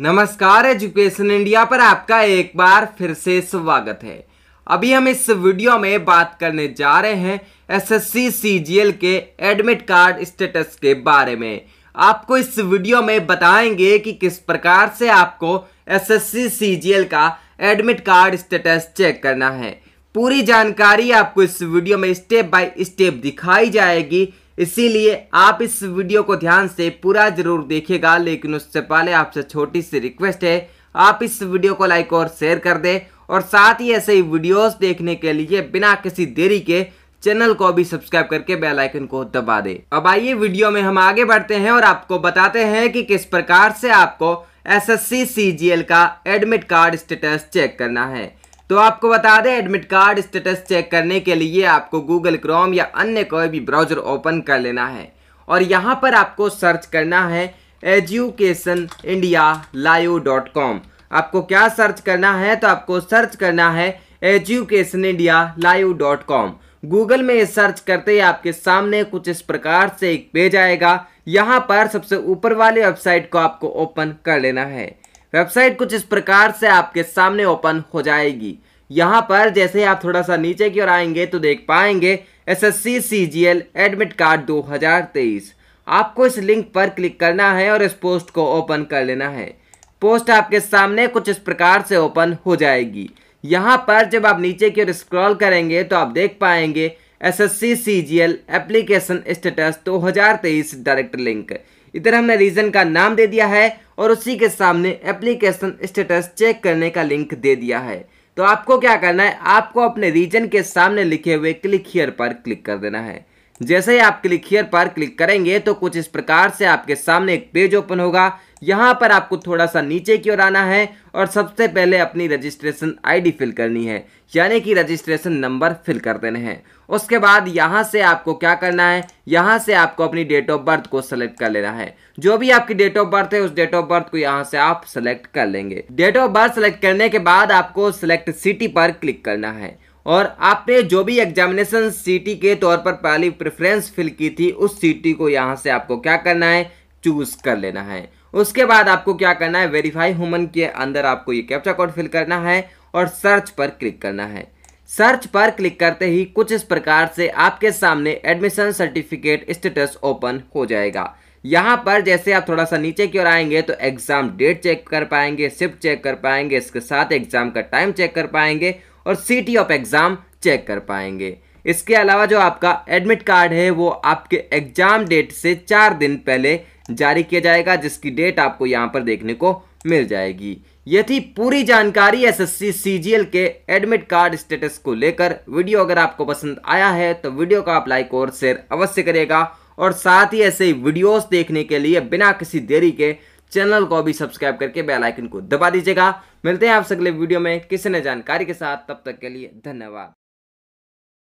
नमस्कार education India पर आपका एक बार फिर से स्वागत है अभी हम इस वीडियो में बात करने जा रहे हैं एसएससी सीजीएल के एडमिट कार्ड स्टेटस के बारे में आपको इस वीडियो में बताएंगे कि किस प्रकार से आपको एसएससी सीजीएल का एडमिट कार्ड स्टेटस चेक करना है पूरी जानकारी आपको इस वीडियो में स्टेप बाय स्टेप दिखाई जाएगी इसीलिए आप इस वीडियो को ध्यान से पूरा जरूर देखिएगा लेकिन उससे पहले आपसे छोटी सी रिक्वेस्ट है आप इस वीडियो को लाइक और शेयर कर दें और साथ ही ऐसे ही वीडियोस देखने के लिए बिना किसी देरी के चैनल को भी सब्सक्राइब करके बेल आइकन को दबा दे अब आइए वीडियो में हम आगे बढ़ते हैं और आपको बताते हैं कि किस प्रकार से आपको एसएससी सीजीएल का एडमिट कार्ड स्टेटस चेक करना है तो आपको बता दें एडमिट कार्ड स्टेटस चेक करने के लिए आपको गूगल क्रोम या अन्य कोई भी ब्राउजर ओपन कर लेना है और यहाँ पर आपको सर्च करना है education India live dot com आपको क्या सर्च करना है तो आपको सर्च करना है education India live dot com Google में ये सर्च करते ही आपके सामने कुछ इस प्रकार से एक पेज आएगा यहाँ पर सबसे ऊपर वाले वेबसाइट को आपको ओपन कर लेना है वेबसाइट कुछ इस प्रकार से आपके सामने ओपन हो जाएगी यहाँ पर जैसे ही आप थोड़ा सा नीचे की ओर आएंगे तो देख पाएंगे S S C C G L admit card 2023 आपको इस लिंक पर क्लिक करना है और इस पोस्ट को ओपन कर लेना है पोस्ट आपके सामने कुछ इस प्रकार से ओपन हो जाएगी यहाँ पर जब आप नीचे की ओर स्क्रॉल करेंगे तो आप देख पाएंगे S S C C G L application status दो हज़ार तेईस डायरेक्ट लिंक इधर हमने रीज़न का नाम दे दिया है और उसी के सामने एप्लीकेशन स्टेटस चेक करने का लिंक दे दिया है तो आपको क्या करना है आपको अपने रीजन के सामने लिखे हुए क्लिक हियर पर क्लिक कर देना है जैसे ही आप क्लिक हियर पर क्लिक करेंगे तो कुछ इस प्रकार से आपके सामने एक पेज ओपन होगा यहाँ पर आपको थोड़ा सा नीचे की ओर आना है और सबसे पहले अपनी रजिस्ट्रेशन आईडी फिल करनी है यानी कि रजिस्ट्रेशन नंबर फिल कर देने हैं उसके बाद यहाँ से आपको क्या करना है यहाँ से आपको अपनी डेट ऑफ बर्थ को सेलेक्ट कर लेना है जो भी आपकी डेट ऑफ बर्थ है उस डेट ऑफ बर्थ को यहाँ से आप सेलेक्ट कर लेंगे डेट ऑफ बर्थ सेलेक्ट करने के बाद आपको सेलेक्ट सिटी पर क्लिक करना है और आपने जो भी एग्जामिनेशन सिटी के तौर पर पहली प्रेफरेंस फिल की थी उस सिटी को यहाँ से आपको क्या करना है चूज कर लेना है उसके बाद आपको क्या करना है वेरीफाई हुमन के अंदर आपको ये कैप्चा कोड फिल करना है और सर्च पर क्लिक करना है सर्च पर क्लिक करते ही कुछ इस प्रकार से आपके सामने एडमिशन सर्टिफिकेट स्टेटस ओपन हो जाएगा यहाँ पर जैसे आप थोड़ा सा नीचे की ओर आएंगे तो एग्ज़ाम डेट चेक कर पाएंगे शिफ्ट चेक कर पाएंगे इसके साथ एग्ज़ाम का टाइम चेक कर पाएंगे और सिटी ऑफ एग्ज़ाम चेक कर पाएंगे इसके अलावा जो आपका एडमिट कार्ड है वो आपके एग्ज़ाम डेट से चार दिन पहले जारी किया जाएगा जिसकी डेट आपको यहाँ पर देखने को मिल जाएगी ये थी पूरी जानकारी एसएससी सीजीएल के एडमिट कार्ड स्टेटस को लेकर वीडियो अगर आपको पसंद आया है तो वीडियो का आप लाइक और शेयर अवश्य करेगा और साथ ही ऐसे वीडियोस देखने के लिए बिना किसी देरी के चैनल को भी सब्सक्राइब करके बेल आइकन को दबा दीजिएगा मिलते हैं आपसे अगले वीडियो में किसी ने जानकारी के साथ तब तक के लिए धन्यवाद